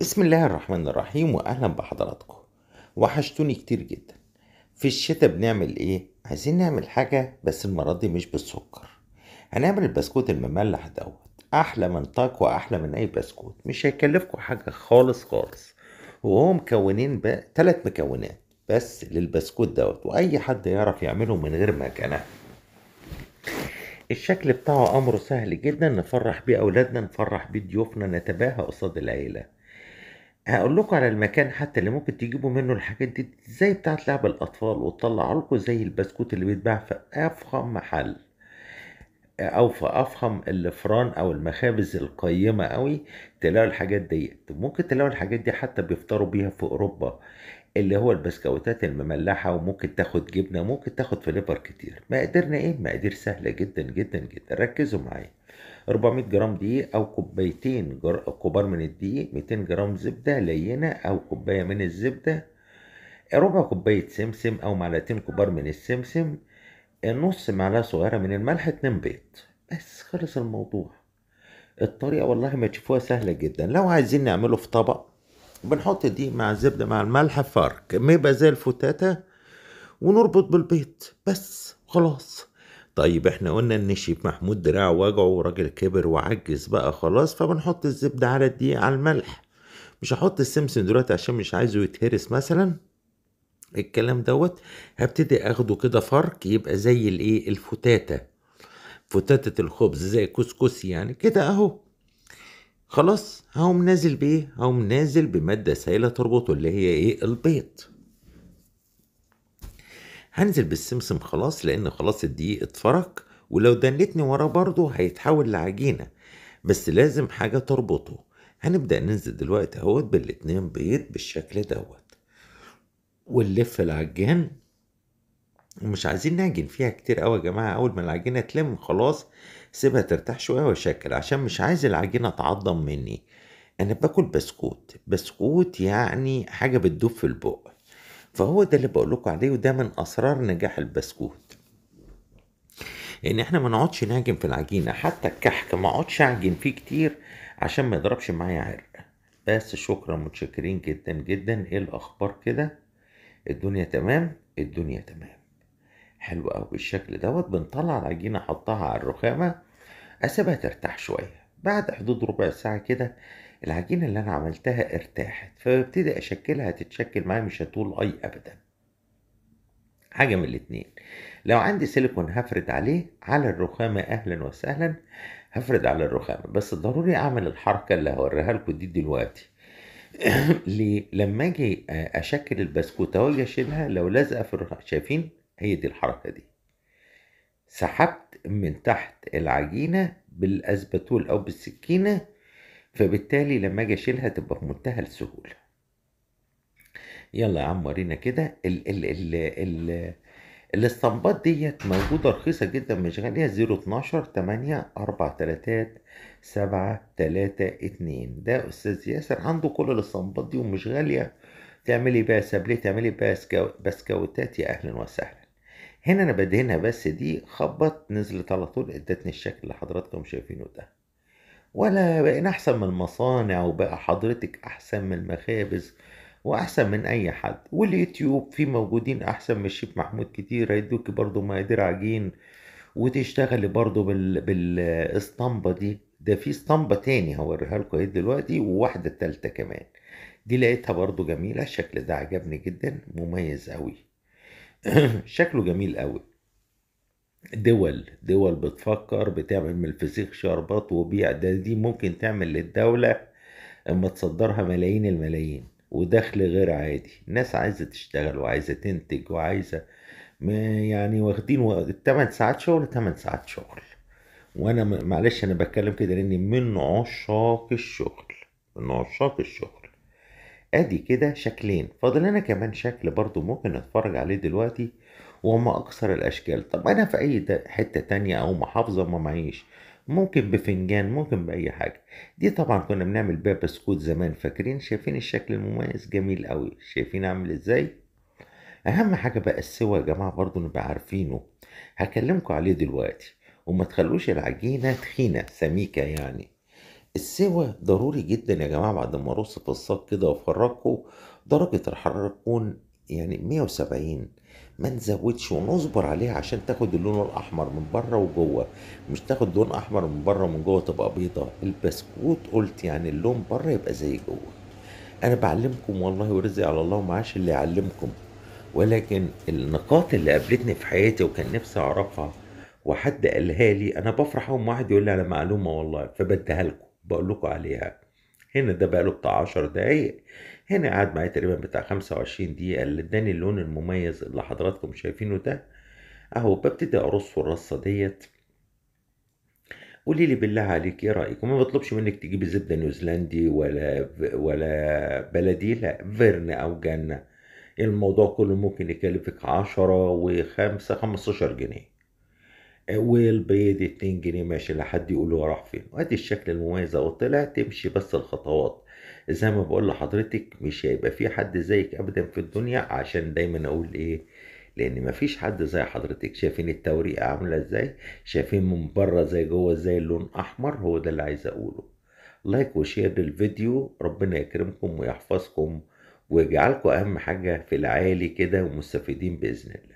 بسم الله الرحمن الرحيم واهلا بحضراتكم وحشتوني كتير جدا في الشتاء بنعمل ايه عايزين نعمل حاجة بس المرة دي مش بالسكر هنعمل البسكوت المملح دوت احلى من طاق واحلى من اي بسكوت مش هيكلفكم حاجة خالص خالص وهو مكونين بقى تلات مكونات بس للبسكوت دوت واي حد يعرف يعمله من غير مكانه الشكل بتاعه امره سهل جدا نفرح بيه اولادنا نفرح بيه ضيوفنا نتباهى قصاد العيله هقول لكم على المكان حتى اللي ممكن تجيبوا منه الحاجات دي زي بتاعة لعب الأطفال وتطلع لكم زي البسكوت اللي بيتباع في أفخم محل أو في أفخم الفران أو المخابز القيمة أوي تلاقوا الحاجات دي ممكن تلاقوا الحاجات دي حتى بيفطروا بيها في أوروبا اللي هو البسكوتات المملحة وممكن تاخد جبنة ممكن تاخد فليفر كتير مقاديرنا ايه مقادير سهلة جدا جدا جدا ركزوا معايا 400 جرام دقيق او كوبايتين كبار من الدقيق 200 جرام زبده لينه او كوبايه من الزبده ربع كوبايه سمسم او معلقتين كبار من السمسم نص معلقه صغيره من الملح اتنين بيض بس خلص الموضوع الطريقه والله ما تشوفوها سهله جدا لو عايزين نعمله في طبق بنحط دي مع الزبده مع الملح فرق ما يبقى زي الفتاته ونربط بالبيض بس خلاص طيب احنا قلنا الشيف محمود دراعه وجعه وراجل كبر وعجز بقى خلاص فبنحط الزبدة على الدقيق على الملح مش هحط السمسم دلوقتي عشان مش عايزه يتهرس مثلا الكلام دوت هبتدي اخده كده فرك يبقى زي الايه الفتاتة فتاتة الخبز زي كسكس يعني كده اهو خلاص هقوم نازل بايه هقوم نازل بمادة سائلة تربطه اللي هي ايه البيض هنزل بالسمسم خلاص لان خلاص الدقيق اتفرك ولو دنتني وراه برضه هيتحول لعجينه بس لازم حاجه تربطه هنبدا ننزل دلوقتي اهوت بالاتنين بيض بالشكل دوت ونلف العجان ومش عايزين نعجن فيها كتير قوي يا جماعه اول ما العجينه تلم خلاص سيبها ترتاح شويه وشكل عشان مش عايز العجينه تعضم مني انا باكل بسكوت بسكوت يعني حاجه بتدوب في البق فهو ده اللي بقول لكم عليه وده من اسرار نجاح البسكوت ان يعني احنا ما نقعدش نعجن في العجينه حتى الكحك ما اقعدش اعجن فيه كتير عشان ما يضربش معايا عرق بس شكرا متشكرين جدا جدا ايه الاخبار كده الدنيا تمام الدنيا تمام حلو قوي بالشكل دوت بنطلع العجينه احطها على الرخامه اسيبها ترتاح شويه بعد حدود ربع ساعه كده العجينة اللي أنا عملتها ارتاحت فببتدي أشكلها تتشكل معايا مش هتطول أي أبدا حاجة من الاتنين لو عندي سيليكون هفرد عليه على الرخامة أهلا وسهلا هفرد على الرخامة بس ضروري أعمل الحركة اللي هوريها لكم دي دلوقتي ليه؟ لما أجي أشكل البسكوتة وأجي أشيلها لو لازقة في الرخامة شايفين هي دي الحركة دي سحبت من تحت العجينة بالأسبتول أو بالسكينة فبالتالي لما اجي اشيلها تبقى في منتهى السهوله يلا يا عم ورينا كده ال ال ال ال الاسطمبات ديت موجودة رخيصة جدا مش غالية زيرو اتناشر تمانية أربعة تلاتات سبعة تلاتة اتنين ده أستاذ ياسر عنده كل الاسطمبات دي ومش غالية تعملي بقى سابليه تعملي بقى بسكوتات يا أهلا وسهلا هنا أنا بدهنها بس دي خبط نزلت على طول ادتني الشكل اللي حضراتكم شايفينه ده ولا بقينا أحسن من المصانع وبقى حضرتك أحسن من المخابز وأحسن من أي حد واليوتيوب في موجودين أحسن من الشيف محمود كتير هيدوكي برضو مقادير عجين وتشتغلي برضو بال... بالاسطمبة دي ده في اسطمبة تاني هوريها لكم اهي دلوقتي وواحدة تالتة كمان دي لقيتها برضو جميلة الشكل ده عجبني جدا مميز قوي شكله جميل قوي دول دول بتفكر بتعمل من الفسيخ شربات وبيع ده دي ممكن تعمل للدولة اما تصدرها ملايين الملايين ودخل غير عادي ناس عايزة تشتغل وعايزة تنتج وعايزة يعني واخدين و... 8 ساعات شغل 8 ساعات شغل وانا معلش انا بتكلم كده لاني من عشاق الشغل من عشاق الشغل ادي كده شكلين فاضل لنا كمان شكل برضو ممكن نتفرج عليه دلوقتي وما أكثر الأشكال طب أنا في أي حتة تانية أو محافظة ما معيش ممكن بفنجان ممكن بأي حاجة دي طبعا كنا بنعمل بيها بسكوت زمان فاكرين شايفين الشكل المميز جميل قوي شايفين عامل ازاي أهم حاجة بقى السوا يا جماعة برضو نبقى عارفينه هكلمكم عليه دلوقتي وما تخلوش العجينة تخينة سميكة يعني السوا ضروري جدا يا جماعة بعد ما أرص في الصاج كده وأفركه درجة الحرارة تكون يعني 170 ما نزودش ونصبر عليها عشان تاخد اللون الاحمر من بره وجوه مش تاخد لون احمر من بره ومن جوه تبقى بيضه البسكوت قلت يعني اللون بره يبقى زي جوه انا بعلمكم والله ورزقي على الله ومعاش اللي يعلمكم ولكن النقاط اللي قابلتني في حياتي وكان نفسي اعرفها وحد قالها لي انا بفرح اول واحد يقول لي على معلومه والله فبديها لكم بقول لكم عليها هنا ده بقاله بتاع عشر دقايق هنا قعد معايا تقريبا بتاع خمسة وعشرين دقيقة اللي اداني اللون المميز اللي حضراتكم شايفينه ده اهو ببتدي ارصه الرصة ديت قولي لي بالله عليك ايه رايك وما بطلبش منك تجيبي زبده نيوزيلندي ولا ولا بلدي لا فيرن او جنه الموضوع كله ممكن يكلفك عشرة وخمسة خمستاشر جنيه والبيض 2 جنيه ماشي لحد يقول هو راح فين وادي الشكل المميز اهو طلع تمشي بس الخطوات زي ما بقول لحضرتك مش هيبقى في حد زيك ابدا في الدنيا عشان دايما اقول ايه لان مفيش حد زي حضرتك شايفين التوريقه عامله ازاي شايفين من بره زي جوه ازاي اللون احمر هو ده اللي عايز اقوله لايك وشير للفيديو ربنا يكرمكم ويحفظكم ويجعلكم اهم حاجه في العالي كده ومستفيدين باذن الله